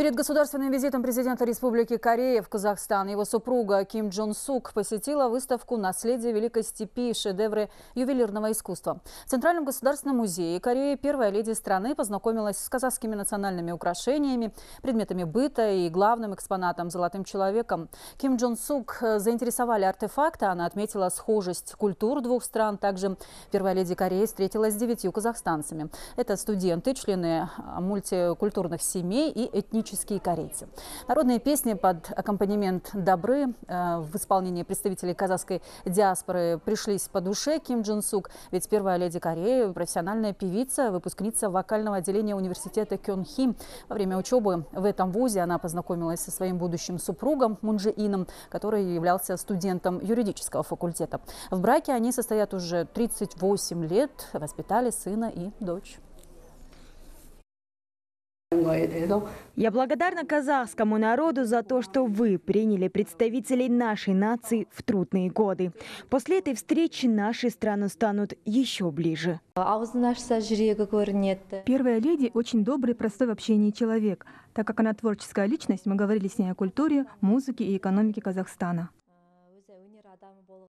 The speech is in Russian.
Перед государственным визитом президента Республики Корея в Казахстан его супруга Ким Джон Сук посетила выставку «Наследие Великой степи. Шедевры ювелирного искусства». В Центральном государственном музее Кореи первая леди страны познакомилась с казахскими национальными украшениями, предметами быта и главным экспонатом – золотым человеком. Ким Джон Сук э, заинтересовали артефакты, она отметила схожесть культур двух стран. Также первая леди Кореи встретилась с девятью казахстанцами. Это студенты, члены а, мультикультурных семей и этнических «Романтические корейцы». Народные песни под аккомпанемент «Добры» э, в исполнении представителей казахской диаспоры пришлись по душе Ким Джин Сук, ведь первая леди Кореи – профессиональная певица, выпускница вокального отделения университета Кён Хи. Во время учебы в этом вузе она познакомилась со своим будущим супругом Мунджи Ином, который являлся студентом юридического факультета. В браке они состоят уже 38 лет, воспитали сына и дочь. Ну, я благодарна казахскому народу за то, что вы приняли представителей нашей нации в трудные годы. После этой встречи наши страны станут еще ближе. А Первая леди очень добрый, простой в общении человек. Так как она творческая личность, мы говорили с ней о культуре, музыке и экономике Казахстана.